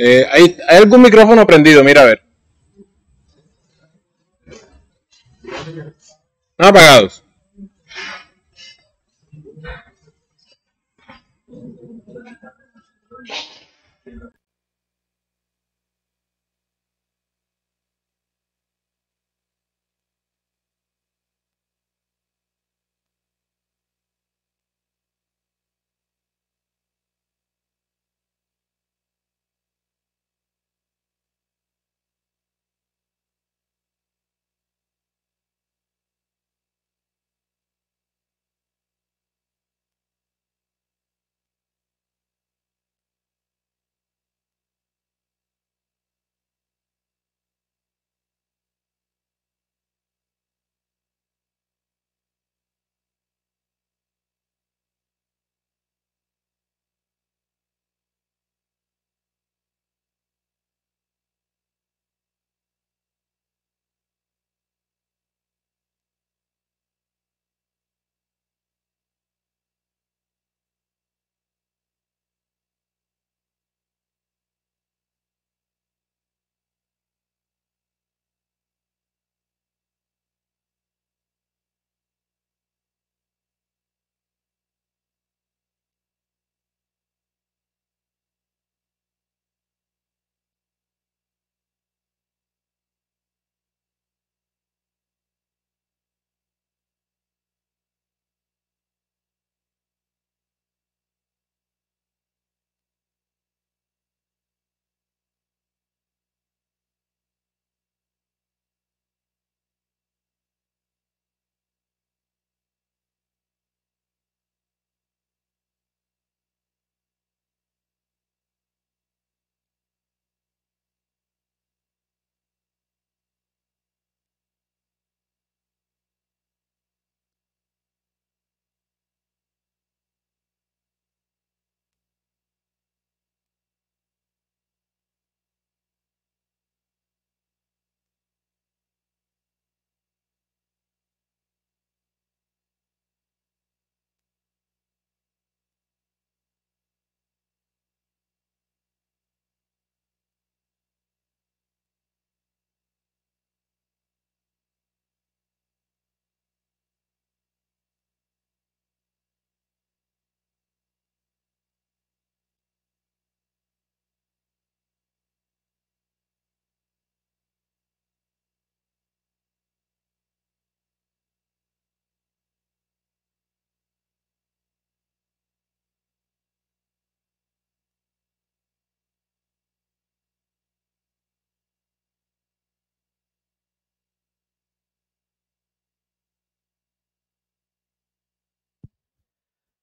Eh, ¿hay algún micrófono prendido? Mira, a ver. house.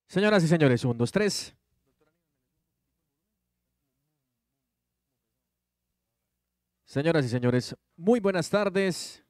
Señoras y señores, un, dos, tres. Señoras y señores, muy buenas tardes.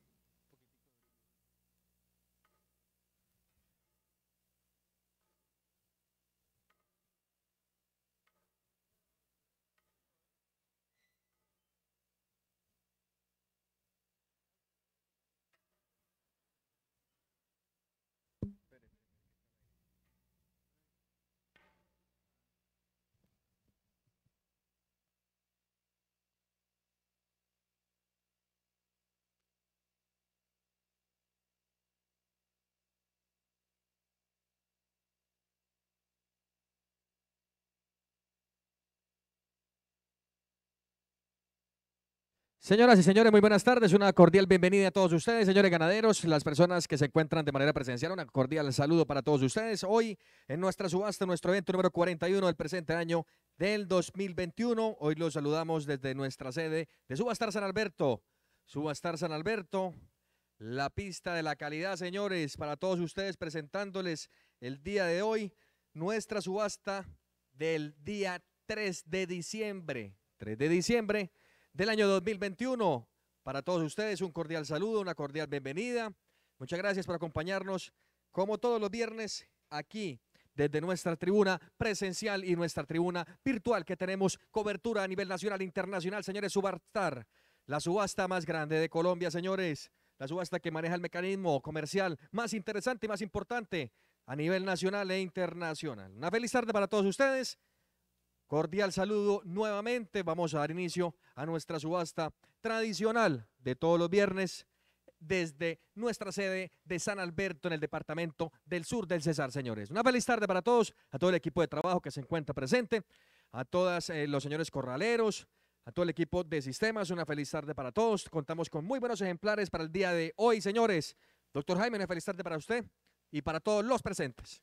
Señoras y señores, muy buenas tardes. Una cordial bienvenida a todos ustedes, señores ganaderos, las personas que se encuentran de manera presencial. una cordial saludo para todos ustedes. Hoy en nuestra subasta, nuestro evento número 41 del presente año del 2021. Hoy los saludamos desde nuestra sede de Subastar San Alberto. Subastar San Alberto, la pista de la calidad, señores, para todos ustedes presentándoles el día de hoy nuestra subasta del día 3 de diciembre. 3 de diciembre del año 2021. Para todos ustedes un cordial saludo, una cordial bienvenida. Muchas gracias por acompañarnos como todos los viernes aquí desde nuestra tribuna presencial y nuestra tribuna virtual que tenemos cobertura a nivel nacional e internacional, señores, subastar. La subasta más grande de Colombia, señores. La subasta que maneja el mecanismo comercial más interesante y más importante a nivel nacional e internacional. Una feliz tarde para todos ustedes. Cordial saludo nuevamente. Vamos a dar inicio a nuestra subasta tradicional de todos los viernes desde nuestra sede de San Alberto en el departamento del sur del Cesar, señores. Una feliz tarde para todos, a todo el equipo de trabajo que se encuentra presente, a todos eh, los señores corraleros, a todo el equipo de sistemas. Una feliz tarde para todos. Contamos con muy buenos ejemplares para el día de hoy, señores. Doctor Jaime, una feliz tarde para usted y para todos los presentes.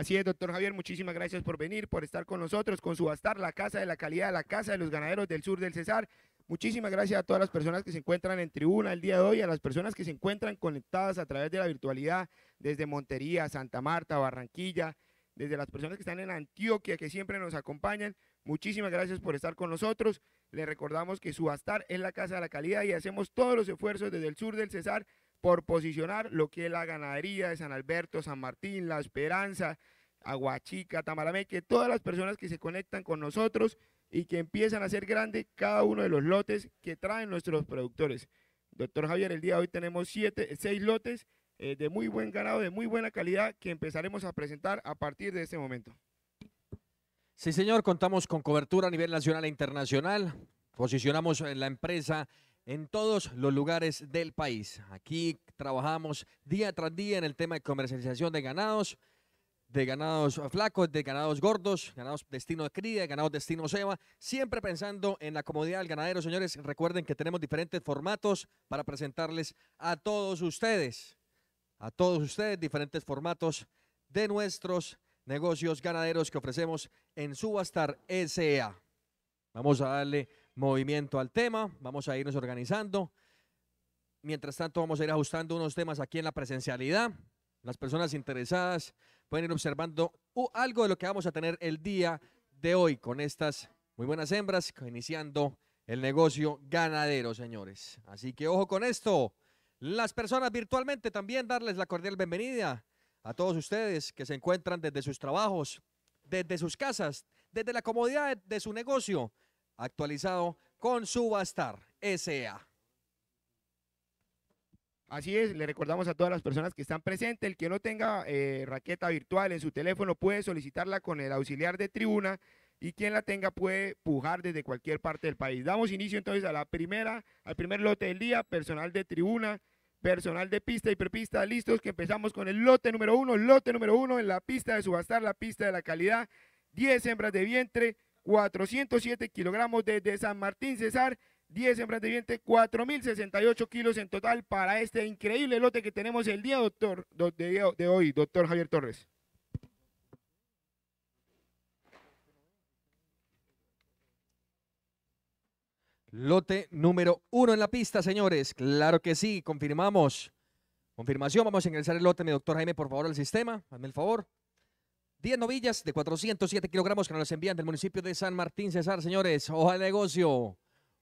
Así es, doctor Javier, muchísimas gracias por venir, por estar con nosotros, con Subastar, la Casa de la Calidad, la Casa de los Ganaderos del Sur del Cesar. Muchísimas gracias a todas las personas que se encuentran en tribuna el día de hoy, a las personas que se encuentran conectadas a través de la virtualidad desde Montería, Santa Marta, Barranquilla, desde las personas que están en Antioquia, que siempre nos acompañan. Muchísimas gracias por estar con nosotros. Les recordamos que Subastar es la Casa de la Calidad y hacemos todos los esfuerzos desde el sur del Cesar por posicionar lo que es la ganadería de San Alberto, San Martín, La Esperanza, Aguachica, Tamarameque, todas las personas que se conectan con nosotros y que empiezan a hacer grande cada uno de los lotes que traen nuestros productores. Doctor Javier, el día de hoy tenemos siete, seis lotes eh, de muy buen ganado, de muy buena calidad, que empezaremos a presentar a partir de este momento. Sí, señor, contamos con cobertura a nivel nacional e internacional. Posicionamos en la empresa en todos los lugares del país. Aquí trabajamos día tras día en el tema de comercialización de ganados, de ganados flacos, de ganados gordos, ganados destino de cría, ganados destino ceba, siempre pensando en la comodidad del ganadero, señores. Recuerden que tenemos diferentes formatos para presentarles a todos ustedes, a todos ustedes, diferentes formatos de nuestros negocios ganaderos que ofrecemos en Subastar SEA. Vamos a darle movimiento al tema, vamos a irnos organizando. Mientras tanto, vamos a ir ajustando unos temas aquí en la presencialidad. Las personas interesadas pueden ir observando uh, algo de lo que vamos a tener el día de hoy con estas muy buenas hembras, iniciando el negocio ganadero, señores. Así que ojo con esto. Las personas virtualmente también darles la cordial bienvenida a todos ustedes que se encuentran desde sus trabajos, desde sus casas, desde la comodidad de su negocio, actualizado con Subastar SA. Así es, le recordamos a todas las personas que están presentes, el que no tenga eh, raqueta virtual en su teléfono puede solicitarla con el auxiliar de tribuna y quien la tenga puede pujar desde cualquier parte del país. Damos inicio entonces a la primera, al primer lote del día, personal de tribuna, personal de pista y prepista, listos que empezamos con el lote número uno, lote número uno en la pista de subastar, la pista de la calidad, 10 hembras de vientre, 407 kilogramos desde San Martín Cesar, 10 en vientre, 4.068 kilos en total para este increíble lote que tenemos el día doctor, de hoy, doctor Javier Torres. Lote número uno en la pista, señores. Claro que sí, confirmamos. Confirmación, vamos a ingresar el lote, mi doctor Jaime, por favor, al sistema. Hazme el favor. 10 novillas de 407 kilogramos que nos las envían del municipio de San Martín Cesar, señores. Ojo al negocio.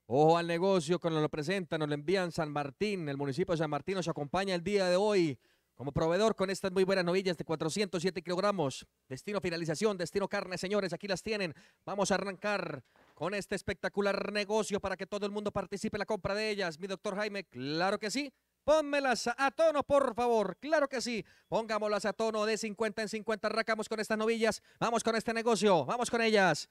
Ojo al negocio que nos lo presentan, nos lo envían San Martín. El municipio de San Martín nos acompaña el día de hoy como proveedor con estas muy buenas novillas de 407 kilogramos. Destino finalización, destino carne, señores. Aquí las tienen. Vamos a arrancar con este espectacular negocio para que todo el mundo participe en la compra de ellas. Mi doctor Jaime, claro que sí. Pónmelas a tono, por favor. Claro que sí. Pongámoslas a tono de 50 en 50. Arrancamos con estas novillas. Vamos con este negocio. Vamos con ellas.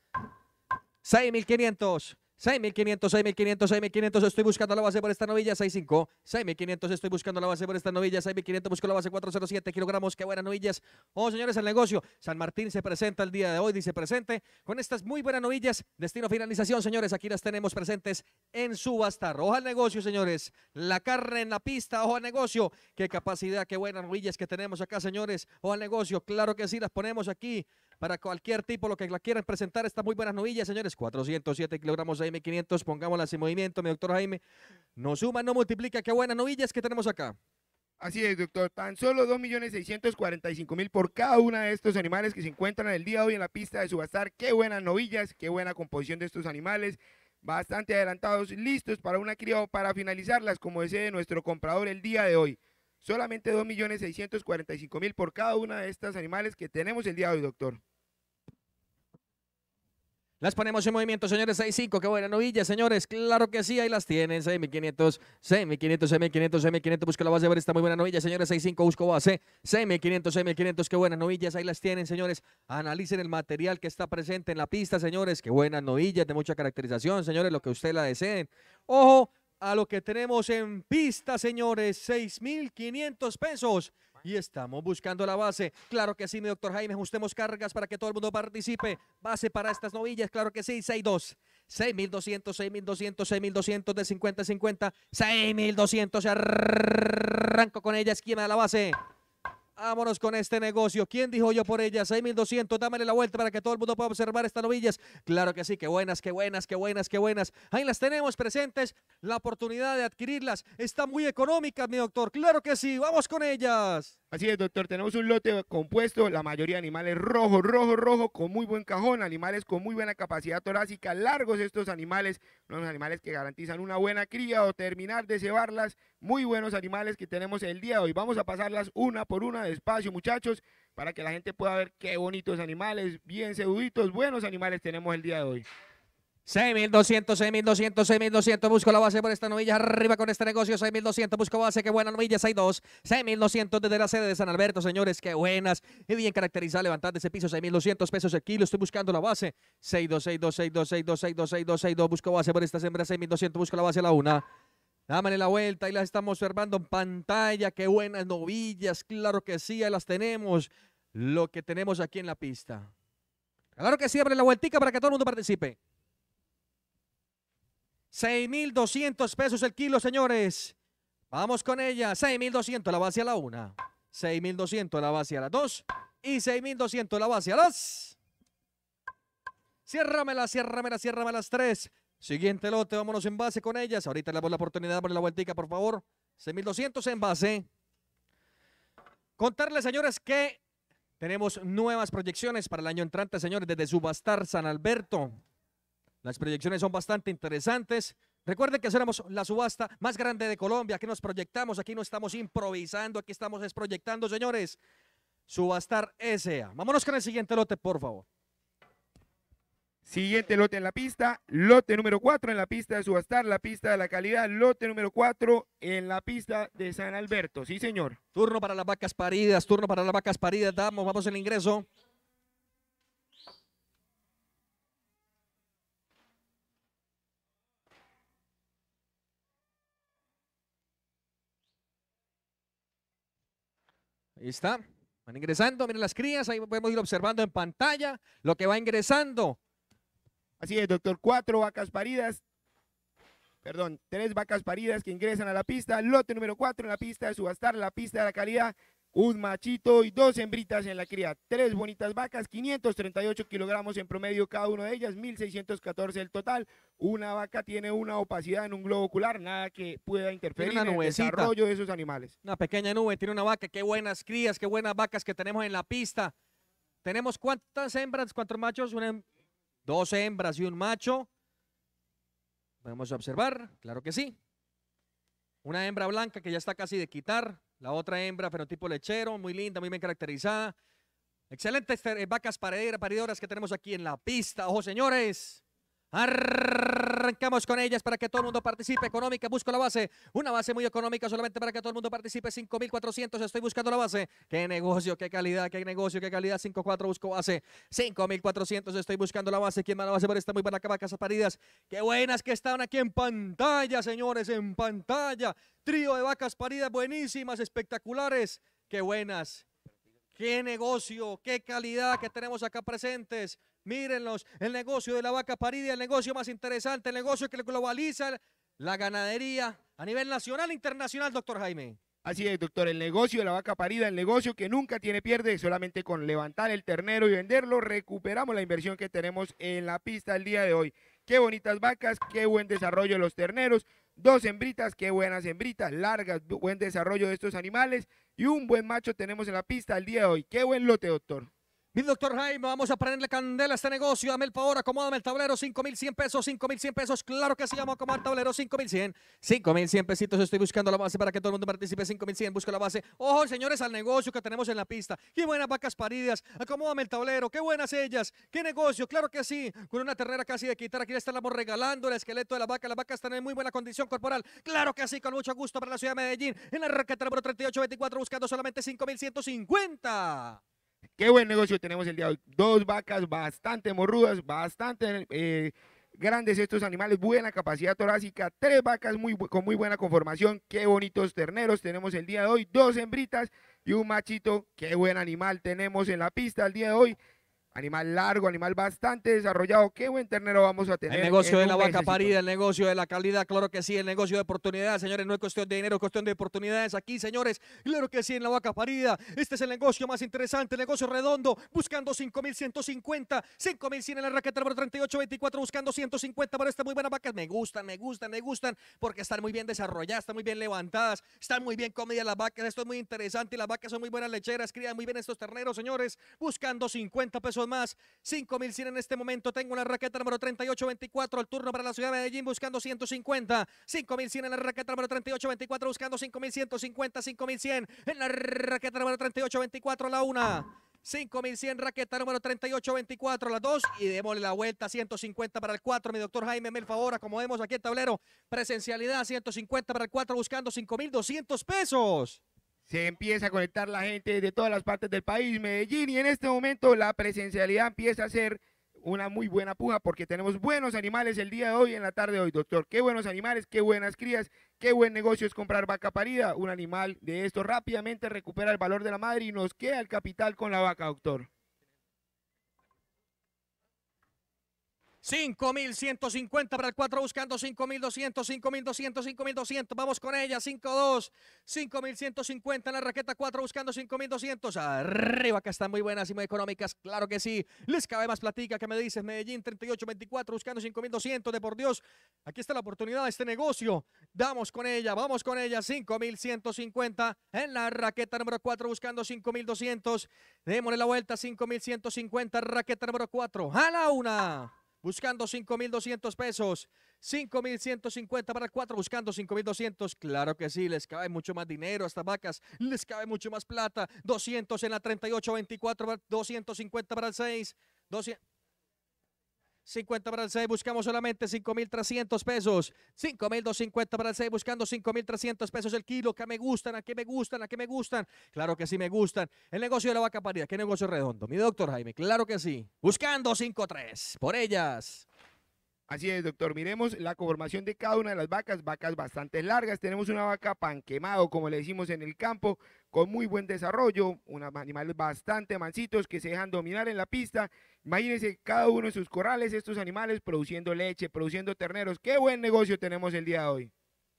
6,500. 6500, 6500, 6500, estoy buscando la base por esta novilla, 65, 6500, estoy buscando la base por esta novilla, 6500, busco la base 407 kilogramos, qué buenas novillas. Oh, señores, el negocio, San Martín se presenta el día de hoy, dice presente, con estas muy buenas novillas, destino finalización, señores, aquí las tenemos presentes en subastar. ojo al negocio, señores, la carne en la pista, ojo al negocio, qué capacidad, qué buenas novillas que tenemos acá, señores, ojo al negocio, claro que sí, las ponemos aquí para cualquier tipo, lo que la quieran presentar. Estas muy buenas novillas, señores. 407 kilogramos Jaime, 500. Pongámoslas en movimiento, mi doctor Jaime. No suma, no multiplica. Qué buenas novillas que tenemos acá. Así es, doctor. Tan solo 2.645.000 por cada uno de estos animales que se encuentran el día de hoy en la pista de subastar. Qué buenas novillas, qué buena composición de estos animales. Bastante adelantados, listos para una cría o para finalizarlas, como desee nuestro comprador el día de hoy. Solamente 2.645.000 por cada una de estas animales que tenemos el día de hoy, doctor. Las ponemos en movimiento, señores. 6.5, qué buena novilla, señores. Claro que sí, ahí las tienen. 6.500, 6.500, 6.500, 6.500. Busca la base de ver esta muy buena novilla, señores. 6 busco base. 6.500, 6.500, qué buenas novillas, ahí las tienen, señores. Analicen el material que está presente en la pista, señores. Qué buenas novillas de mucha caracterización, señores, lo que ustedes la deseen. Ojo, a lo que tenemos en pista, señores, 6,500 pesos. Y estamos buscando la base. Claro que sí, mi doctor Jaime, ajustemos cargas para que todo el mundo participe. Base para estas novillas, claro que sí, mil 6.200, 6.200, 6.200 de 50 50, 6.200, arranco con ella, esquina de la base. Vámonos con este negocio. ¿Quién dijo yo por ella? 6200. Dámale la vuelta para que todo el mundo pueda observar estas novillas. Claro que sí, qué buenas, qué buenas, qué buenas, qué buenas. Ahí las tenemos presentes. La oportunidad de adquirirlas está muy económica, mi doctor. Claro que sí, vamos con ellas. Así es, doctor. Tenemos un lote compuesto, la mayoría de animales rojo rojo, rojo, con muy buen cajón, animales con muy buena capacidad torácica, largos estos animales, los animales que garantizan una buena cría o terminar de llevarlas Muy buenos animales que tenemos el día de hoy. Vamos a pasarlas una por una despacio, muchachos, para que la gente pueda ver qué bonitos animales, bien seduditos, buenos animales tenemos el día de hoy. 6200, 6200, 6200. Busco la base por esta novilla. Arriba con este negocio. 6200. Busco base. Qué buena novilla. 62. 6200 desde la sede de San Alberto, señores. Qué buenas. Y bien caracterizada. Levantar de ese piso. 6200 pesos el kilo. Estoy buscando la base. seis dos seis dos Busco base por esta sembra. 6200. Busco la base a la una. Dámele la vuelta y las estamos observando en pantalla. Qué buenas novillas, claro que sí, ahí las tenemos. Lo que tenemos aquí en la pista. Claro que sí, abre la vueltica para que todo el mundo participe. 6,200 pesos el kilo, señores. Vamos con ella. 6,200 la base a la una. 6,200 la base a la dos. Y 6,200 la base a las... Ciérramela, ciérramela, ciérramela las tres. Siguiente lote, vámonos en base con ellas. Ahorita le damos la oportunidad, darle la vueltica, por favor. 6200 en base. Contarles, señores, que tenemos nuevas proyecciones para el año entrante, señores, desde Subastar San Alberto. Las proyecciones son bastante interesantes. Recuerden que seremos la subasta más grande de Colombia. Aquí nos proyectamos, aquí no estamos improvisando, aquí estamos desproyectando, señores. Subastar S.A. Vámonos con el siguiente lote, por favor. Siguiente lote en la pista, lote número 4 en la pista de Subastar, la pista de la calidad, lote número 4 en la pista de San Alberto. Sí, señor. Turno para las vacas paridas, turno para las vacas paridas. Damos, vamos al ingreso. Ahí está. Van ingresando, miren las crías, ahí podemos ir observando en pantalla lo que va ingresando. Así es, doctor. Cuatro vacas paridas. Perdón, tres vacas paridas que ingresan a la pista. Lote número cuatro en la pista de subastar, la pista de la calidad. Un machito y dos hembritas en la cría. Tres bonitas vacas, 538 kilogramos en promedio cada una de ellas, 1614 el total. Una vaca tiene una opacidad en un globo ocular, nada que pueda interferir en el desarrollo de esos animales. Una pequeña nube, tiene una vaca. Qué buenas crías, qué buenas vacas que tenemos en la pista. Tenemos cuántas hembras, cuántos machos, una, Dos hembras y un macho. vamos a observar, claro que sí. Una hembra blanca que ya está casi de quitar. La otra hembra fenotipo lechero, muy linda, muy bien caracterizada. Excelentes eh, vacas paridoras que tenemos aquí en la pista. Ojo, señores. Arrancamos con ellas para que todo el mundo participe. Económica, busco la base. Una base muy económica solamente para que todo el mundo participe. 5.400, estoy buscando la base. Qué negocio, qué calidad, qué negocio, qué calidad. 5.4, busco base. 5.400, estoy buscando la base. ¿Quién más la base por esta muy buena acá vacas Paridas? Qué buenas que están aquí en pantalla, señores, en pantalla. Trío de vacas paridas buenísimas, espectaculares. Qué buenas. Qué negocio, qué calidad que tenemos acá presentes. Mírenlos, el negocio de la vaca parida, el negocio más interesante, el negocio que globaliza la ganadería a nivel nacional e internacional, doctor Jaime. Así es, doctor, el negocio de la vaca parida, el negocio que nunca tiene pierde, solamente con levantar el ternero y venderlo recuperamos la inversión que tenemos en la pista el día de hoy. Qué bonitas vacas, qué buen desarrollo de los terneros, dos hembritas, qué buenas hembritas, largas, buen desarrollo de estos animales y un buen macho tenemos en la pista el día de hoy. Qué buen lote, doctor. Mi doctor Jaime, vamos a ponerle candela a este negocio. Dame el favor, acomódame el tablero. 5100 pesos, 5100 pesos. Claro que sí, vamos a acomodar el tablero. 5100, 5100 pesitos. Estoy buscando la base para que todo el mundo participe. 5100, busco la base. Ojo, señores, al negocio que tenemos en la pista. Qué buenas vacas paridas. Acomódame el tablero. Qué buenas ellas. Qué negocio, claro que sí. Con una terrera casi de quitar. Aquí ya estamos regalando el esqueleto de la vaca. Las vacas están en muy buena condición corporal. Claro que sí, con mucho gusto para la ciudad de Medellín. En la raqueta número 3824, buscando solamente 5150. Qué buen negocio tenemos el día de hoy. Dos vacas bastante morrudas, bastante eh, grandes estos animales, buena capacidad torácica, tres vacas muy, con muy buena conformación. Qué bonitos terneros tenemos el día de hoy. Dos hembritas y un machito. Qué buen animal tenemos en la pista el día de hoy. Animal largo, animal bastante desarrollado. Qué buen ternero vamos a tener. El negocio de la vaca parida, el negocio de la calidad, claro que sí. El negocio de oportunidades, señores. No es cuestión de dinero, es cuestión de oportunidades aquí, señores. Claro que sí, en la vaca parida. Este es el negocio más interesante, el negocio redondo. Buscando 5,150, 5,100 en la raqueta número 3824, Buscando 150 para esta muy buena vaca. Me gustan, me gustan, me gustan. Porque están muy bien desarrolladas, están muy bien levantadas, están muy bien comidas las vacas. Esto es muy interesante. Las vacas son muy buenas lecheras, crían muy bien estos terneros, señores. Buscando 50 pesos más. 5100 en este momento. Tengo la raqueta número 3824. al turno para la ciudad de Medellín buscando 150. 5100 en la raqueta número 3824 buscando 5150. 5100 en la raqueta número 3824. La 1. 5100 raqueta número 3824, la 2 y démosle la vuelta 150 para el 4. Mi doctor Jaime, me el favor, acomodemos aquí el tablero. Presencialidad 150 para el 4 buscando 5200 pesos se empieza a conectar la gente de todas las partes del país, Medellín, y en este momento la presencialidad empieza a ser una muy buena puja porque tenemos buenos animales el día de hoy, en la tarde de hoy, doctor. Qué buenos animales, qué buenas crías, qué buen negocio es comprar vaca parida. Un animal de esto rápidamente recupera el valor de la madre y nos queda el capital con la vaca, doctor. 5.150 para el 4 buscando 5.200, 5.200, 5.200. Vamos con ella, 5.2, 5.150 en la raqueta 4 buscando 5.200. Arriba que están muy buenas y muy económicas, claro que sí. Les cabe más platica que me dices Medellín 38.24 buscando 5.200 de por Dios. Aquí está la oportunidad de este negocio. Damos con ella, vamos con ella, 5.150 en la raqueta número 4 buscando 5.200. Démosle la vuelta, 5.150, raqueta número 4. A la una buscando 5.200 pesos, 5.150 para el 4, buscando 5.200, claro que sí, les cabe mucho más dinero a estas vacas, les cabe mucho más plata, 200 en la 38, 24, 250 para el 6, 200... 50 para el 6, buscamos solamente 5,300 pesos. 5,250 para el 6, buscando 5,300 pesos el kilo. qué me gustan, a qué me gustan, a qué me gustan. Claro que sí me gustan. El negocio de la vaca parida, qué negocio redondo. Mi doctor Jaime, claro que sí. Buscando 5,3 por ellas. Así es, doctor. Miremos la conformación de cada una de las vacas, vacas bastante largas. Tenemos una vaca pan quemado, como le decimos en el campo, con muy buen desarrollo, unos animales bastante mansitos que se dejan dominar en la pista. Imagínense cada uno de sus corrales, estos animales produciendo leche, produciendo terneros. Qué buen negocio tenemos el día de hoy.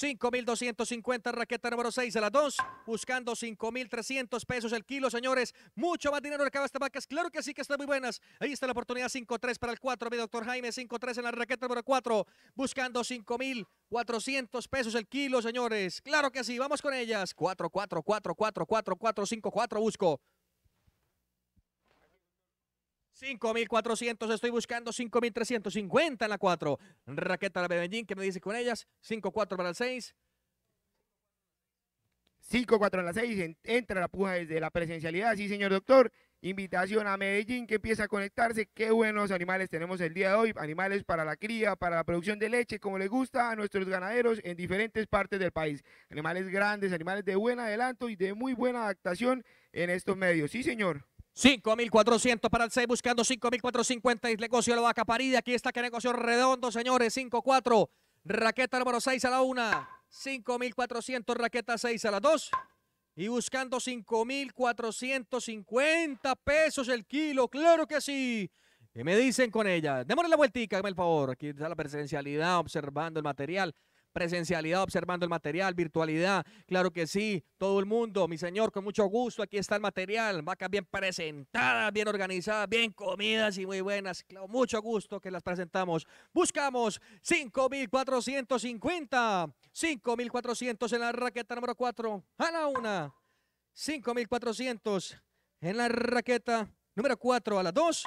5.250, raqueta número 6 de la 2, buscando 5.300 pesos el kilo, señores. Mucho más dinero acaba estas vacas, claro que sí que están muy buenas. Ahí está la oportunidad 5,3 para el 4, mi doctor Jaime, 5,3 en la raqueta número 4, buscando 5.400 pesos el kilo, señores. Claro que sí, vamos con ellas. 4-4-4-4-4-4-5-4, busco. 5400, estoy buscando 5350 en la 4. Raqueta de Medellín, ¿qué me dice con ellas? 54 para el 6. 5.4 en la 6, entra la puja desde la presencialidad, sí señor doctor. Invitación a Medellín que empieza a conectarse. Qué buenos animales tenemos el día de hoy. Animales para la cría, para la producción de leche, como le gusta a nuestros ganaderos en diferentes partes del país. Animales grandes, animales de buen adelanto y de muy buena adaptación en estos medios. Sí, señor. 5.400 para el 6, buscando 5.450. El negocio lo vaca parida. Aquí está que negocio redondo, señores. 5.4. Raqueta número 6 a la 1. 5.400. Raqueta 6 a la 2. Y buscando 5.450 pesos el kilo. Claro que sí. ¿Qué me dicen con ella? Démosle la vueltica, el favor. Aquí está la presencialidad observando el material presencialidad observando el material, virtualidad, claro que sí, todo el mundo, mi señor, con mucho gusto, aquí está el material, vacas bien presentada, bien organizada, bien comidas y muy buenas, claro, mucho gusto que las presentamos. Buscamos 5.450, 5.400 en la raqueta número 4, a la una, 5.400 en la raqueta número 4 a la 2.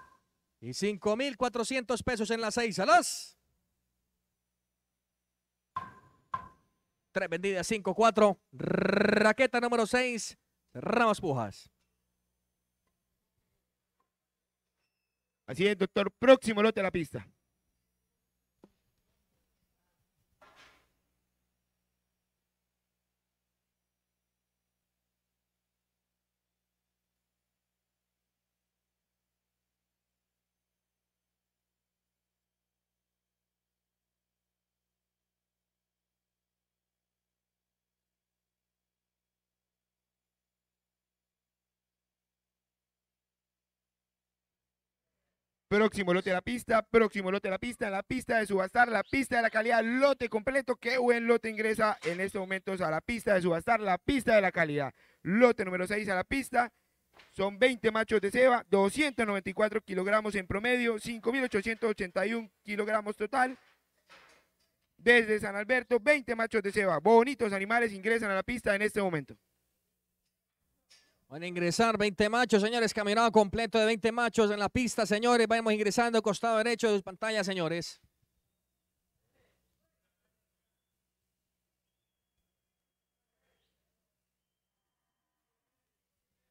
y 5.400 pesos en las seis alas. Tres vendidas, Cinco, cuatro. Raqueta número seis. Ramos Pujas. Así es, doctor. Próximo lote a la pista. Próximo lote a la pista, próximo lote a la pista, la pista de subastar, la pista de la calidad, lote completo. Qué buen lote ingresa en estos momentos a la pista de subastar, la pista de la calidad. Lote número 6 a la pista. Son 20 machos de ceba, 294 kilogramos en promedio, 5.881 kilogramos total. Desde San Alberto, 20 machos de ceba. Bonitos animales ingresan a la pista en este momento. Van a ingresar 20 machos, señores. Caminado completo de 20 machos en la pista, señores. Vamos ingresando costado derecho de sus pantallas, señores.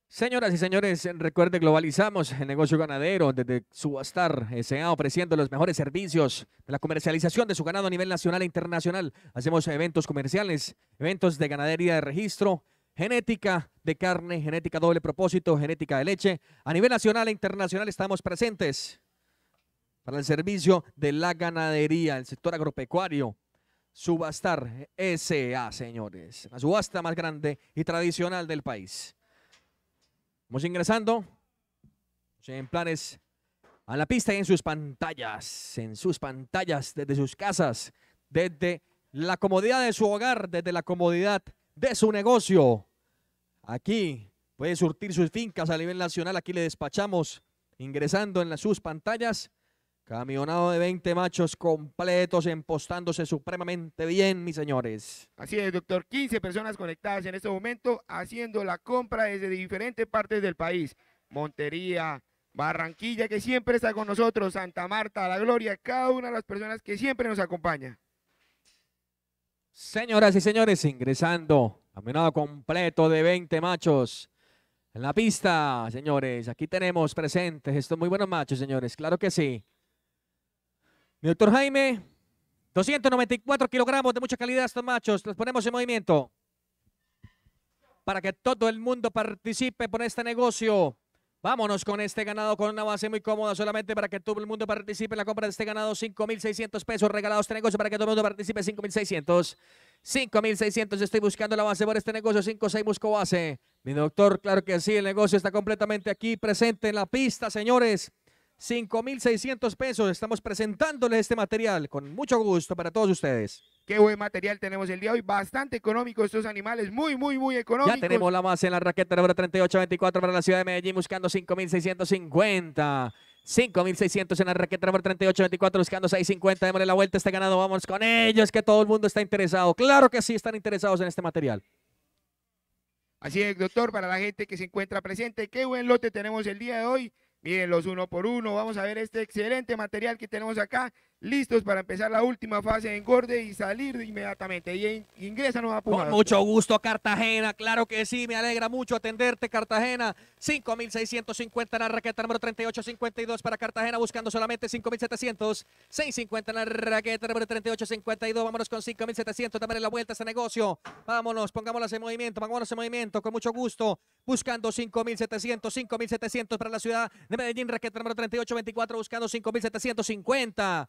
Señoras y señores, recuerde, globalizamos el negocio ganadero desde Subastar eh, ha ofreciendo los mejores servicios de la comercialización de su ganado a nivel nacional e internacional. Hacemos eventos comerciales, eventos de ganadería de registro, genética de carne, genética doble propósito, genética de leche. A nivel nacional e internacional estamos presentes para el servicio de la ganadería, el sector agropecuario. Subastar SA, señores. La subasta más grande y tradicional del país. Vamos ingresando en planes a la pista y en sus pantallas, en sus pantallas, desde sus casas, desde la comodidad de su hogar, desde la comodidad de su negocio. Aquí puede surtir sus fincas a nivel nacional. Aquí le despachamos ingresando en sus pantallas. Camionado de 20 machos completos, empostándose supremamente bien, mis señores. Así es, doctor. 15 personas conectadas en este momento haciendo la compra desde diferentes partes del país. Montería, Barranquilla, que siempre está con nosotros, Santa Marta, La Gloria, cada una de las personas que siempre nos acompaña. Señoras y señores, ingresando, caminado completo de 20 machos en la pista, señores. Aquí tenemos presentes estos muy buenos machos, señores. Claro que sí. Mi doctor Jaime, 294 kilogramos de mucha calidad estos machos. Los ponemos en movimiento para que todo el mundo participe por este negocio. Vámonos con este ganado con una base muy cómoda solamente para que todo el mundo participe en la compra de este ganado. 5.600 pesos regalados este negocio para que todo el mundo participe. 5.600. 5.600. Estoy buscando la base por este negocio. 5.6 busco base. Mi doctor, claro que sí. El negocio está completamente aquí presente en la pista, señores. 5.600 pesos. Estamos presentándoles este material con mucho gusto para todos ustedes. Qué buen material tenemos el día de hoy. Bastante económico estos animales. Muy, muy, muy económicos. Ya tenemos la más en la raqueta número 3824 para la ciudad de Medellín buscando 5.650. 5.600 en la raqueta número 3824 buscando 650. Démosle la vuelta. Está ganado. Vamos con ellos que todo el mundo está interesado. Claro que sí están interesados en este material. Así es, doctor, para la gente que se encuentra presente. Qué buen lote tenemos el día de hoy. Bien, los uno por uno. Vamos a ver este excelente material que tenemos acá listos para empezar la última fase de engorde y salir inmediatamente. Y ingresa a puerta. Con mucho gusto, Cartagena. Claro que sí, me alegra mucho atenderte, Cartagena. 5.650 en la raqueta número 3852 para Cartagena, buscando solamente 5.700. 6.50 en la raqueta número 3852. Vámonos con 5.700. en la vuelta a este negocio. Vámonos, pongámoslas en movimiento, pongámonos en movimiento. Con mucho gusto, buscando 5.700. 5.700 para la ciudad de Medellín, raqueta número 3824, buscando 5.750.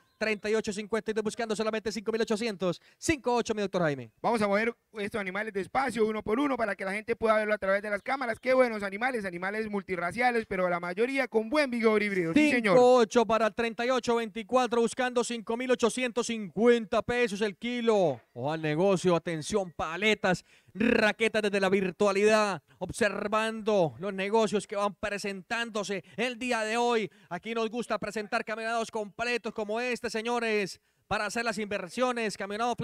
3852 buscando solamente 5800. 58, mi doctor Jaime. Vamos a mover estos animales despacio, uno por uno, para que la gente pueda verlo a través de las cámaras. Qué buenos animales, animales multiraciales, pero la mayoría con buen vigor híbrido. sí, señor. 5.8 para 3824 buscando 5850 pesos el kilo. o al negocio, atención, paletas. Raqueta desde la virtualidad, observando los negocios que van presentándose el día de hoy. Aquí nos gusta presentar camionados completos como este, señores, para hacer las inversiones, Camionados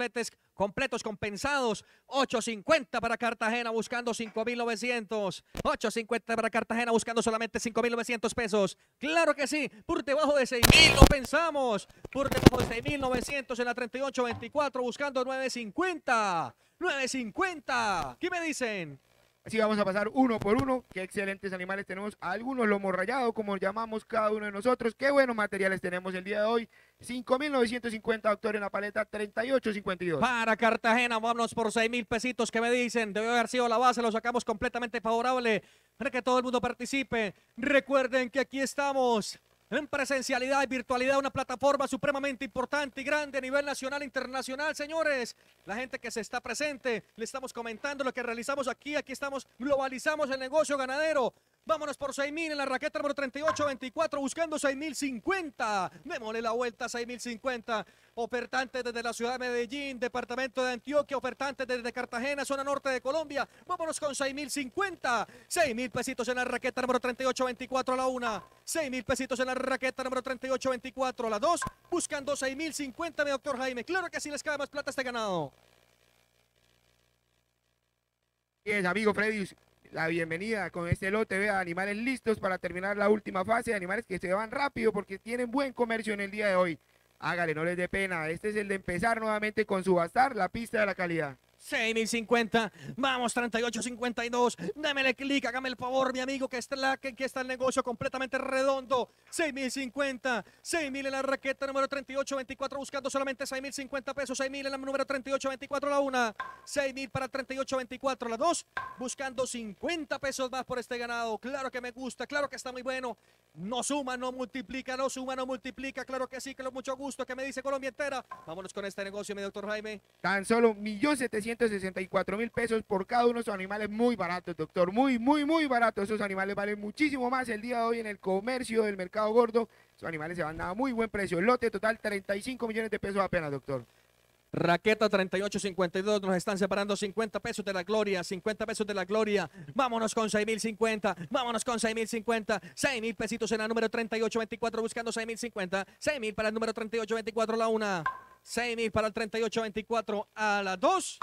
completos compensados, 8.50 para Cartagena buscando 5.900, 8.50 para Cartagena buscando solamente 5.900 pesos, claro que sí, por debajo de 6.000 lo pensamos, por debajo de 6.900 en la 38.24 buscando 9.50, 9.50. ¿Qué me dicen? Así vamos a pasar uno por uno. Qué excelentes animales tenemos. Algunos lomos rayados, como llamamos cada uno de nosotros. Qué buenos materiales tenemos el día de hoy. 5.950, doctor, en la paleta 38.52. Para Cartagena, vámonos por 6.000 pesitos. ¿Qué me dicen? Debe haber sido la base, lo sacamos completamente favorable para que todo el mundo participe. Recuerden que aquí estamos en presencialidad y virtualidad, una plataforma supremamente importante y grande a nivel nacional e internacional, señores. La gente que se está presente, le estamos comentando lo que realizamos aquí, aquí estamos, globalizamos el negocio ganadero. Vámonos por 6.000 en la raqueta número 3824. buscando 6.050. Démosle la vuelta, 6.050. Ofertantes desde la ciudad de Medellín, departamento de Antioquia, ofertantes desde Cartagena, zona norte de Colombia. Vámonos con 6.050. 6.000 pesitos en la raqueta número 3824 a la 1. 6.000 pesitos en la raqueta número 3824 a la 2. Buscando 6.050, mi doctor Jaime. Claro que si les cabe más plata este ganado. Bien, amigo Freddy, la bienvenida con este lote de animales listos para terminar la última fase, animales que se van rápido porque tienen buen comercio en el día de hoy. Hágale, no les dé pena. Este es el de empezar nuevamente con subastar la pista de la calidad. 6050, vamos 3852, démele clic, hágame el favor, mi amigo, que está, la, que, que está el negocio completamente redondo. 6050, 6000 en la raqueta número 3824, buscando solamente 6050 pesos, 6000 en la número 3824, la 1, 6000 para 3824, la 2, buscando 50 pesos más por este ganado. Claro que me gusta, claro que está muy bueno. No suma, no multiplica, no suma, no multiplica. Claro que sí, que lo mucho gusto que me dice Colombia entera. Vámonos con este negocio, mi doctor Jaime. Tan solo 1.700.000 164 mil pesos por cada uno de animales muy baratos, doctor. Muy, muy, muy baratos. Esos animales valen muchísimo más el día de hoy en el comercio del mercado gordo. Esos animales se van a muy buen precio. El lote total 35 millones de pesos apenas, doctor. Raqueta 3852, nos están separando 50 pesos de la gloria, 50 pesos de la gloria. Vámonos con 6050, vámonos con 6050, 6000 pesitos en la número 3824, buscando 6050, 6000 para el número 3824, la una. 6 mil para el 3824 a la 2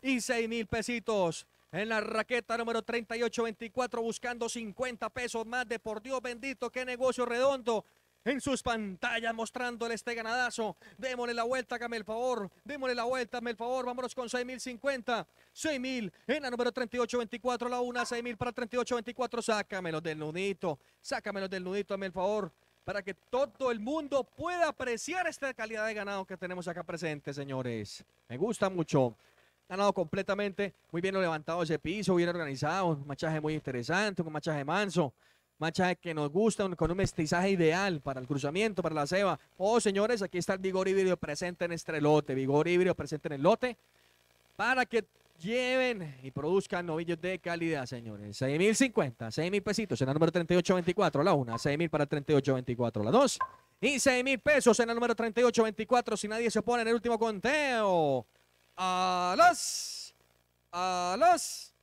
y 6 mil pesitos. En la raqueta número 3824 buscando 50 pesos más de por Dios bendito, qué negocio redondo en sus pantallas mostrándole este ganadazo. Démosle la vuelta, hágame el favor. Démosle la vuelta, hágame el favor. Vámonos con 6.050. 6.000 en la número 3824 a la 1. 6.000 para el 3824, Sácamelo del nudito. Sácamelo del nudito, hágame el favor para que todo el mundo pueda apreciar esta calidad de ganado que tenemos acá presente, señores. Me gusta mucho. Ganado completamente, muy bien levantado ese piso, bien organizado, un machaje muy interesante, un machaje manso, machaje que nos gusta, con un mestizaje ideal para el cruzamiento, para la ceba. Oh, señores, aquí está el vigor híbrido presente en este lote, vigor híbrido presente en el lote, para que lleven y produzcan novillos de calidad, señores. 6,050, 6,000 pesitos en el número 3824, la 1, 6,000 para el 3824, la 2. Y 6.000 pesos en el número 3824. Si nadie se opone en el último conteo. A los, A los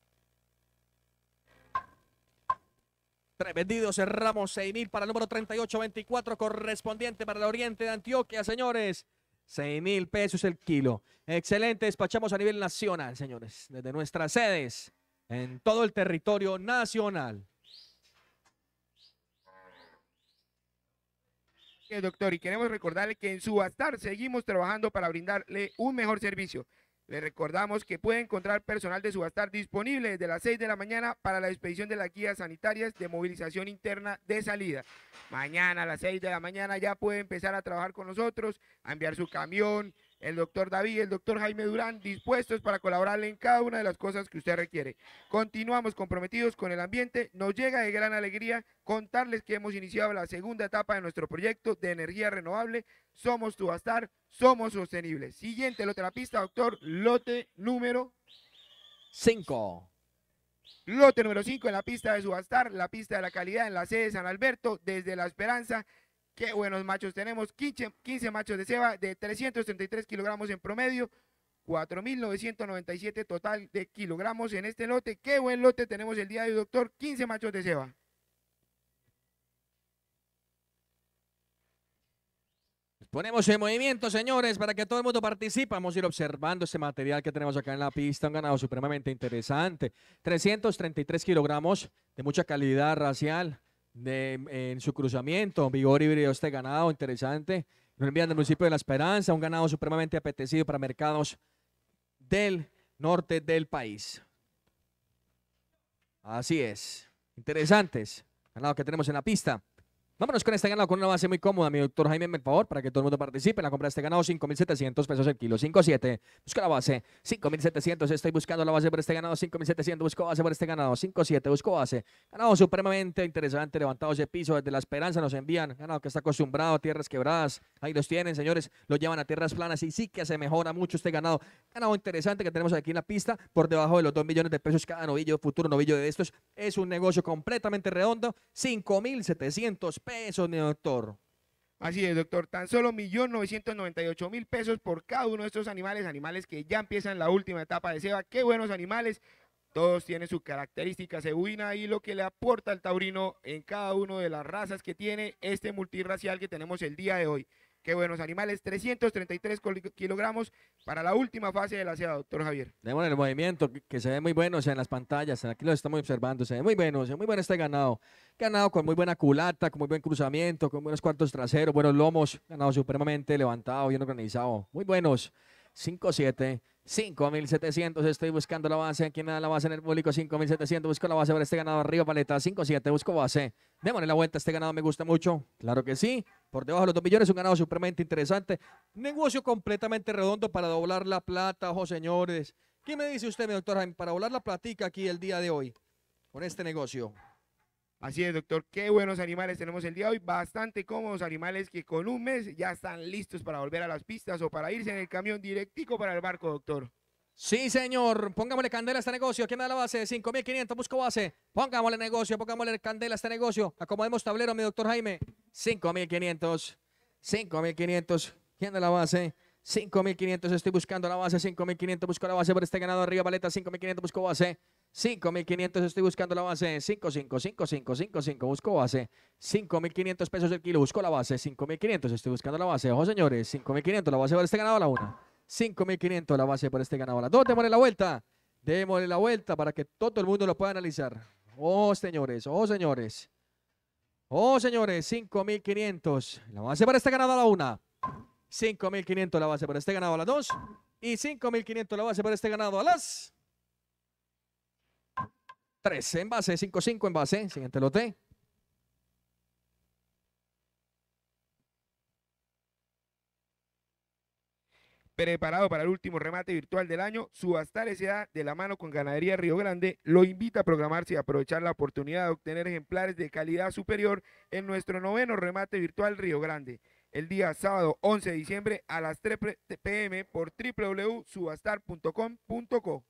Tres vendidos, cerramos 6.000 para el número 3824, correspondiente para el oriente de Antioquia, señores. 6 mil pesos el kilo. Excelente, despachamos a nivel nacional, señores, desde nuestras sedes en todo el territorio nacional. Doctor, y queremos recordarle que en Subastar seguimos trabajando para brindarle un mejor servicio. Le recordamos que puede encontrar personal de subastar disponible desde las 6 de la mañana para la expedición de las guías sanitarias de movilización interna de salida. Mañana a las 6 de la mañana ya puede empezar a trabajar con nosotros, a enviar su camión, el doctor David, el doctor Jaime Durán, dispuestos para colaborarle en cada una de las cosas que usted requiere. Continuamos comprometidos con el ambiente. Nos llega de gran alegría contarles que hemos iniciado la segunda etapa de nuestro proyecto de energía renovable. Somos Subastar, somos sostenibles. Siguiente lote la pista, doctor, lote número 5. Lote número 5 en la pista de Subastar, la pista de la calidad en la sede de San Alberto, desde La Esperanza, Qué buenos machos tenemos. 15, machos de ceba de 333 kilogramos en promedio. 4.997 total de kilogramos en este lote. Qué buen lote tenemos el día de hoy, doctor. 15 machos de ceba. Ponemos en movimiento, señores, para que todo el mundo participe. Vamos a ir observando este material que tenemos acá en la pista. Un ganado supremamente interesante. 333 kilogramos de mucha calidad racial en su cruzamiento. Vigor híbrido este ganado, interesante. Lo envían del municipio de La Esperanza, un ganado supremamente apetecido para mercados del norte del país. Así es, interesantes. Ganado que tenemos en la pista. Vámonos con este ganado con una base muy cómoda, mi doctor Jaime, por favor, para que todo el mundo participe. La compra de este ganado, 5.700 pesos el kilo, 5.7. Busca la base, 5.700. Estoy buscando la base por este ganado, 5.700. Busco base por este ganado, 5.7. Busco base. Ganado supremamente interesante, levantado ese piso. Desde la esperanza nos envían. Ganado que está acostumbrado a tierras quebradas. Ahí los tienen, señores. Lo llevan a tierras planas y sí que se mejora mucho este ganado. Ganado interesante que tenemos aquí en la pista, por debajo de los 2 millones de pesos cada novillo, futuro novillo de estos. Es un negocio completamente redondo, 5.700 pesos, doctor. Así es, doctor. Tan solo 1.998.000 pesos por cada uno de estos animales, animales que ya empiezan la última etapa de ceba. Qué buenos animales. Todos tienen su característica cebuina y lo que le aporta al taurino en cada una de las razas que tiene este multirracial que tenemos el día de hoy. Qué Buenos Animales, 333 kilogramos para la última fase de la SEA, doctor Javier. tenemos el movimiento, que se ve muy bueno, sea, en las pantallas, aquí lo estamos observando, se ve muy bueno, se ve muy bueno este ganado. Ganado con muy buena culata, con muy buen cruzamiento, con buenos cuartos traseros, buenos lomos, ganado supremamente levantado, bien organizado, muy buenos. 57. 5700, estoy buscando la base. Aquí me da la base en el público. 5700, busco la base para este ganado. Arriba paleta, 57, busco base. Démosle la vuelta, este ganado me gusta mucho. Claro que sí, por debajo de los 2 millones, un ganado supremamente interesante. Negocio completamente redondo para doblar la plata, ojo señores. ¿Qué me dice usted, mi doctor Jaime, para doblar la platica aquí el día de hoy con este negocio? Así es, doctor. Qué buenos animales tenemos el día de hoy. Bastante cómodos animales que con un mes ya están listos para volver a las pistas o para irse en el camión directico para el barco, doctor. Sí, señor. Pongámosle candela a este negocio. ¿Quién da la base? 5.500. Busco base. Pongámosle negocio. Pongámosle candela a este negocio. Acomodemos tablero, mi doctor Jaime. 5.500. 5.500. ¿Quién da la base? 5.500. Estoy buscando la base. 5.500. Busco la base por este ganado arriba. Paleta. 5.500. Busco base. 5.500, estoy buscando la base, 5, busco base, 5.500 pesos el kilo, busco la base, 5.500, estoy buscando la base, ojo señores, 5.500, la base para este ganado a la 1, 5.500 la base para este ganado a la 2, démosle la vuelta, démosle la vuelta para que todo el mundo lo pueda analizar, oh señores, oh señores, oh señores, 5.500, la base para este ganado a la 1, 5.500 la base para este ganado a la 2 y 5.500 la base para este ganado a las 3. En base, 5-5 en base. Siguiente lote. preparado para el último remate virtual del año, Subastar S.A. de la mano con Ganadería Río Grande lo invita a programarse y aprovechar la oportunidad de obtener ejemplares de calidad superior en nuestro noveno remate virtual Río Grande, el día sábado 11 de diciembre a las 3 pm por www.subastar.com.co.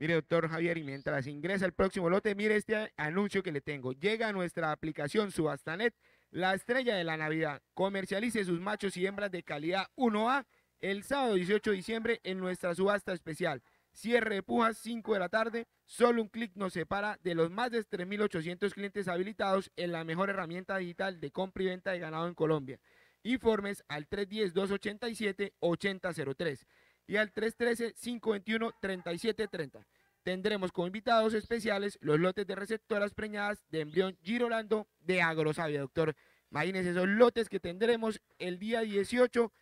Mire, doctor Javier, y mientras ingresa el próximo lote, mire este anuncio que le tengo. Llega a nuestra aplicación Subastanet, la estrella de la Navidad. Comercialice sus machos y hembras de calidad 1A el sábado 18 de diciembre en nuestra subasta especial. Cierre de pujas 5 de la tarde. Solo un clic nos separa de los más de 3.800 clientes habilitados en la mejor herramienta digital de compra y venta de ganado en Colombia. Informes al 310-287-8003 y al 313-521-3730. Tendremos como invitados especiales los lotes de receptoras preñadas de embrión Girolando de Agrosavia, doctor. Imagínense esos lotes que tendremos el día 18,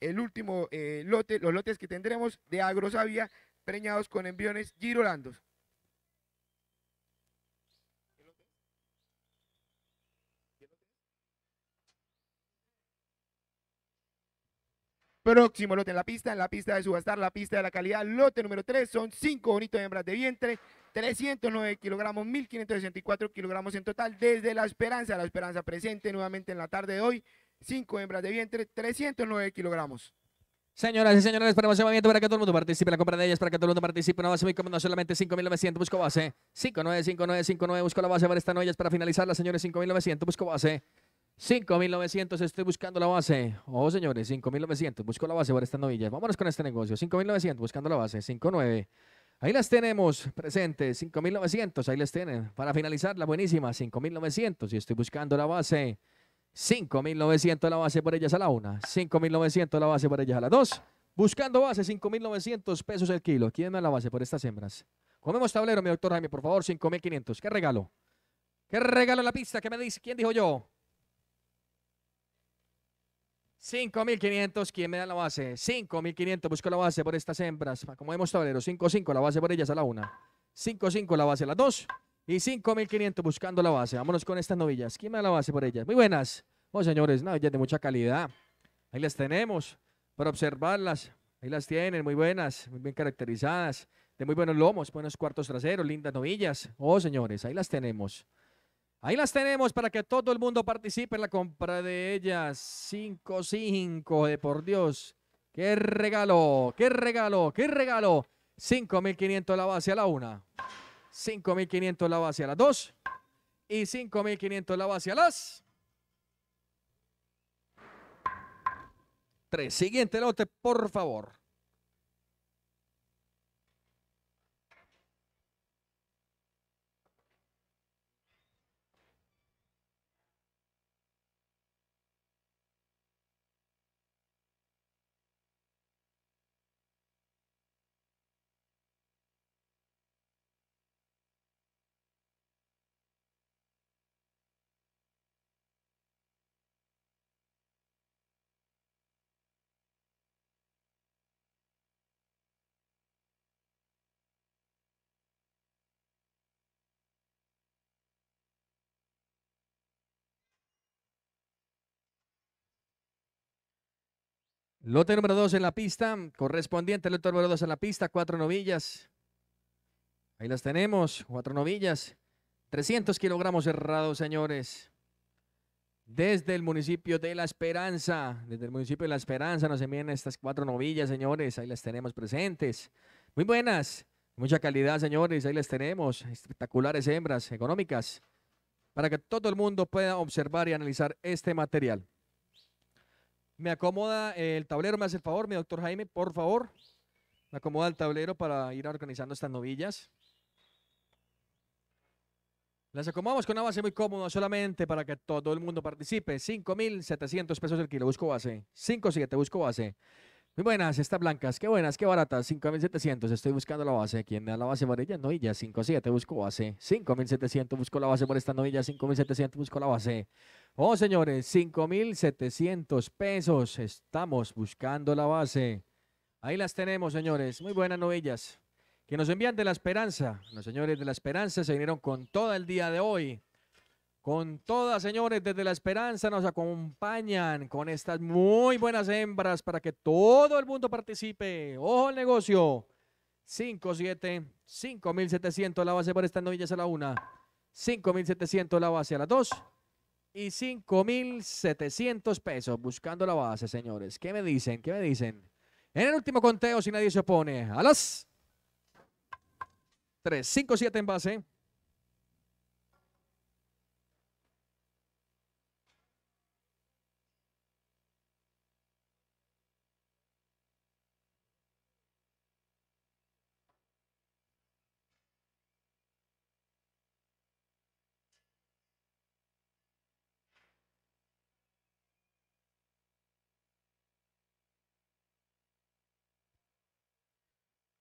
el último eh, lote, los lotes que tendremos de Agrosavia preñados con embriones Girolandos. Próximo lote en la pista, en la pista de subastar, la pista de la calidad. Lote número 3 son 5 bonitos hembras de vientre, 309 kilogramos, 1564 kilogramos en total. Desde La Esperanza, La Esperanza presente nuevamente en la tarde de hoy. 5 hembras de vientre, 309 kilogramos. Señoras y señores, esperamos el movimiento para que todo el mundo participe. en La compra de ellas para que todo el mundo participe. Una base muy No solamente 5.900. Busco base. 5.95959. Busco la base para estas noche para finalizarla, señores. 5.900. Busco base. 5.900, estoy buscando la base. Oh, señores, 5.900, busco la base por esta novilla. Vámonos con este negocio. 5.900, buscando la base. 5.9. Ahí las tenemos presentes. 5.900, ahí las tienen. Para finalizar, la buenísima. 5.900, y estoy buscando la base. 5.900 la base por ellas a la 1. 5.900 la base por ellas a la 2. Buscando base, 5.900 pesos el kilo. ¿Quién da la base por estas hembras? Comemos tablero, mi doctor Jaime, por favor, 5.500. ¿Qué regalo? ¿Qué regalo en la pista? ¿Qué me dice? ¿Quién dijo yo? 5500, ¿quién me da la base? 5500, busco la base por estas hembras. Como vemos, tablero, 55, la base por ellas a la 1. 55, la base a las 2. Y 5500 buscando la base. Vámonos con estas novillas. ¿Quién me da la base por ellas? Muy buenas. Oh, señores, novillas de mucha calidad. Ahí las tenemos para observarlas. Ahí las tienen, muy buenas, muy bien caracterizadas, de muy buenos lomos, buenos cuartos traseros, lindas novillas. Oh, señores, ahí las tenemos. Ahí las tenemos para que todo el mundo participe en la compra de ellas. 55 de eh, por Dios. ¡Qué regalo! ¡Qué regalo! ¡Qué regalo! 5.500 la base a la 1. 5.500 la base a la 2. Y 5.500 la base a las 3. Siguiente lote, por favor. Lote número 2 en la pista, correspondiente lote número 2 en la pista, cuatro novillas. Ahí las tenemos, cuatro novillas, 300 kilogramos cerrados, señores. Desde el municipio de La Esperanza, desde el municipio de La Esperanza nos envían estas cuatro novillas, señores, ahí las tenemos presentes. Muy buenas, mucha calidad, señores, ahí las tenemos, espectaculares hembras económicas, para que todo el mundo pueda observar y analizar este material. Me acomoda el tablero, me hace el favor, mi doctor Jaime, por favor. Me acomoda el tablero para ir organizando estas novillas. Las acomodamos con una base muy cómoda solamente para que todo el mundo participe. 5.700 pesos el kilo. Busco base. 5.7, busco base. Muy buenas, estas blancas. Qué buenas, qué baratas. 5.700. Estoy buscando la base. ¿Quién da la base amarilla? Novilla. 5.7, busco base. 5.700, busco la base por esta novilla. 5.700, busco la base. Oh, señores, 5,700 pesos. Estamos buscando la base. Ahí las tenemos, señores. Muy buenas novillas. Que nos envían de la esperanza. Los señores de la esperanza se vinieron con todo el día de hoy. Con todas, señores, desde la esperanza nos acompañan con estas muy buenas hembras para que todo el mundo participe. Ojo al negocio. mil 5,700 la base por estas novillas a la 1. 5,700 la base a las 2 y 5.700 pesos buscando la base, señores. ¿Qué me dicen? ¿Qué me dicen? En el último conteo, si nadie se opone, a las 3, cinco siete en base.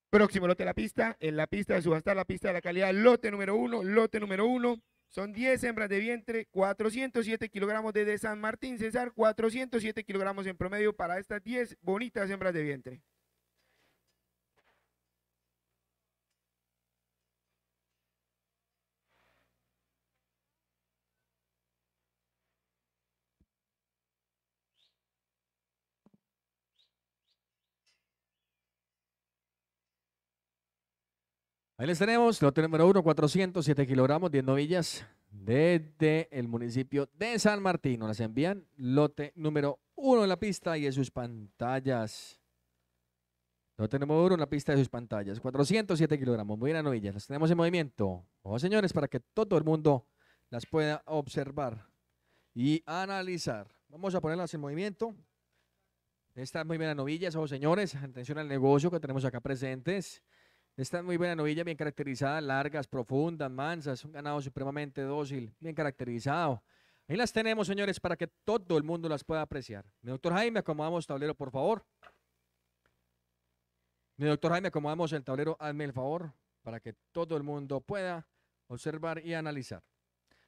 Próximo lote de la pista. En la pista de subastar, la pista de la calidad. Lote número uno, lote número uno. Son 10 hembras de vientre, 407 kilogramos desde San Martín Cesar, 407 kilogramos en promedio para estas 10 bonitas hembras de vientre. Ahí les tenemos, lote número uno, 407 kilogramos, 10 novillas, desde el municipio de San Martín. Nos las envían, lote número uno en la pista y en sus pantallas. Lote número uno en la pista de sus pantallas, 407 kilogramos, muy buenas novillas, las tenemos en movimiento. Ojo señores, para que todo el mundo las pueda observar y analizar. Vamos a ponerlas en movimiento. Estas muy buenas novillas, ojo oh, señores, atención al negocio que tenemos acá presentes. Esta muy buena novilla, bien caracterizada, largas, profundas, mansas, un ganado supremamente dócil, bien caracterizado. Ahí las tenemos, señores, para que todo el mundo las pueda apreciar. Mi doctor Jaime, acomodamos tablero, por favor. Mi doctor Jaime, acomodamos el tablero, hazme el favor, para que todo el mundo pueda observar y analizar.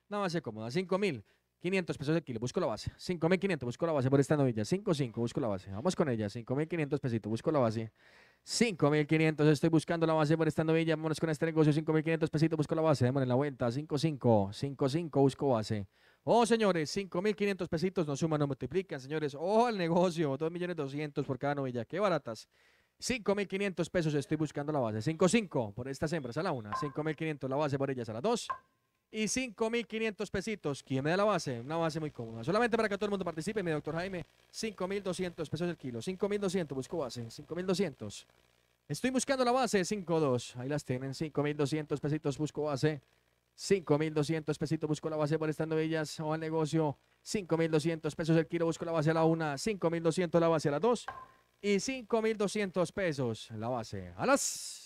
Nada más se acomoda, 5.500 pesos el kilo, busco la base. 5.500, busco la base por esta novilla. 5.5, busco la base. Vamos con ella, 5.500 pesitos, busco la base. 5.500. Estoy buscando la base por esta novilla. Vámonos con este negocio. 5.500 pesitos. Busco la base. Démosle la vuelta. 5.5. 5.5. Busco base. Oh, señores, 5.500 pesitos. No suman, no multiplican, señores. Oh, el negocio. 2.200.000 por cada novilla. Qué baratas. 5.500 pesos. Estoy buscando la base. 5.5 por estas hembras a la 1. 5.500 la base por ellas a la 2 y 5.500 pesitos. ¿Quién me da la base? Una base muy cómoda. Solamente para que todo el mundo participe, mi doctor Jaime, 5.200 pesos el kilo. 5.200, busco base, 5.200. Estoy buscando la base, 5.2. Ahí las tienen, 5.200 pesitos, busco base. 5.200 pesitos, busco la base por Estando novillas o al negocio. 5.200 pesos el kilo, busco la base a la 1. 5.200 la base a la 2. Y 5.200 pesos la base a las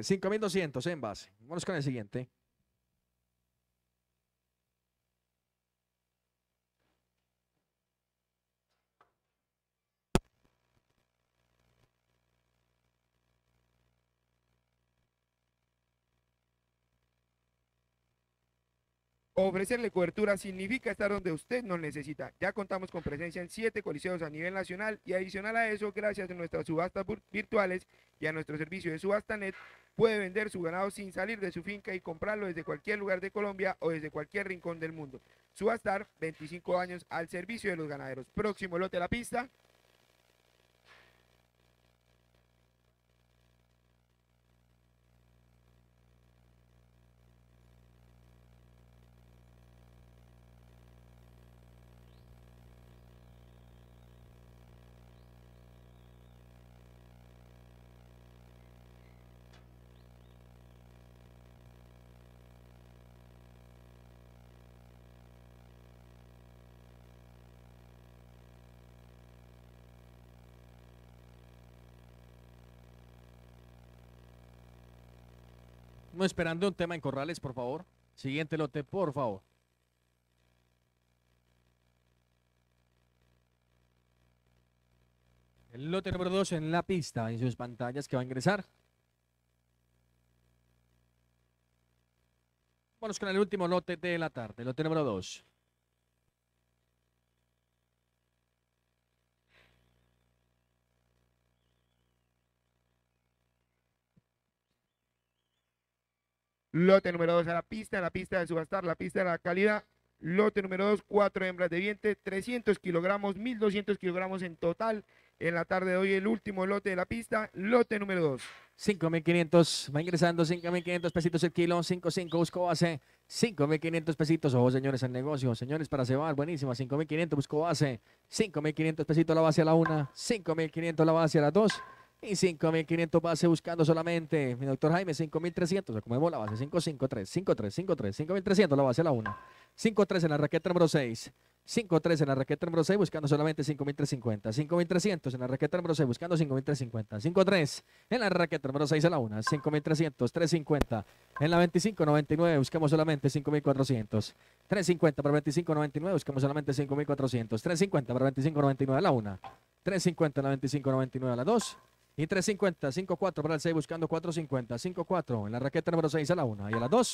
5200 en base. Vamos con el siguiente. Ofrecerle cobertura significa estar donde usted nos necesita. Ya contamos con presencia en siete coliseos a nivel nacional y adicional a eso, gracias a nuestras subastas virtuales y a nuestro servicio de Subastanet, puede vender su ganado sin salir de su finca y comprarlo desde cualquier lugar de Colombia o desde cualquier rincón del mundo. Subastar, 25 años al servicio de los ganaderos. Próximo lote a la pista, esperando un tema en Corrales, por favor. Siguiente lote, por favor. El lote número 2 en la pista, en sus pantallas que va a ingresar. Vamos con el último lote de la tarde, lote número dos. Lote número 2 a la pista, la pista de subastar, la pista de la calidad. Lote número 2, 4 hembras de vientre, 300 kilogramos, 1200 kilogramos en total. En la tarde de hoy, el último lote de la pista, lote número 2. 5500, va ingresando 5500 pesitos el kilo, 55 buscó base, 5500 pesitos. Ojo, señores, al negocio, señores, para cebar, buenísima, 5500 buscó base, 5500 pesitos la base a la 1, 5500 la base a la 2. Y 5.500 base buscando solamente. Mi doctor Jaime, 5.300. Acomodemos la base. 5.53, 5.3, 5.3, 5.300. La base a la 1. 5.3 en la raqueta número 6. 5.3 en la raqueta número 6 buscando solamente 5.350. 5.300 en la raqueta número 6 buscando 5.350. 5.3 en la raqueta número 6 a la 1. 5.300, 3.50. En la 25.99 buscamos solamente 5.400. 3.50 para 25.99 buscamos solamente 5.400. 3.50 para 25.99 a la 1. 3.50 en la 25.99 a la 2. Y 350, 5.4 para el 6, buscando 450, 5.4 en la raqueta número 6 a la 1. Y a la 2,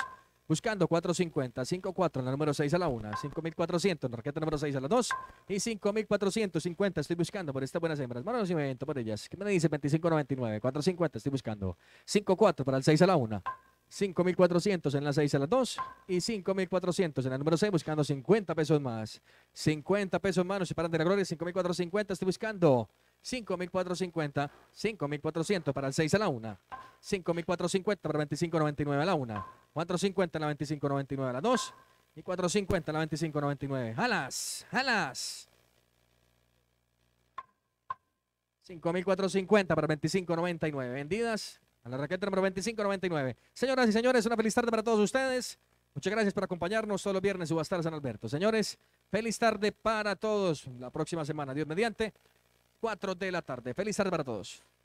buscando 450, 5.4 en la número 6 a la 1. 5.400 en la raqueta número 6 a la 2. Y 5.450 estoy buscando por estas buenas hembras. Bueno, no me por ellas. ¿Qué me dice? 25.99, 4.50 estoy buscando. 5.4 para el 6 a la 1. 5.400 en la 6 a la 2 y 5.400 en la número 6 buscando 50 pesos más. 50 pesos más, se paran de la gloria, 5.450 estoy buscando. 5.450, 5.400 para el 6 a la 1, 5.450 para 25.99 a la 1, 4.50 a la 25.99 a la 2 y 4.50 a la 25.99. ¡Jalas! ¡Jalas! 5.450 para 25.99. Vendidas a la raqueta número 25.99. Señoras y señores, una feliz tarde para todos ustedes. Muchas gracias por acompañarnos todos los viernes Subastar San Alberto. Señores, feliz tarde para todos. La próxima semana, Dios mediante, 4 de la tarde. Feliz tarde para todos.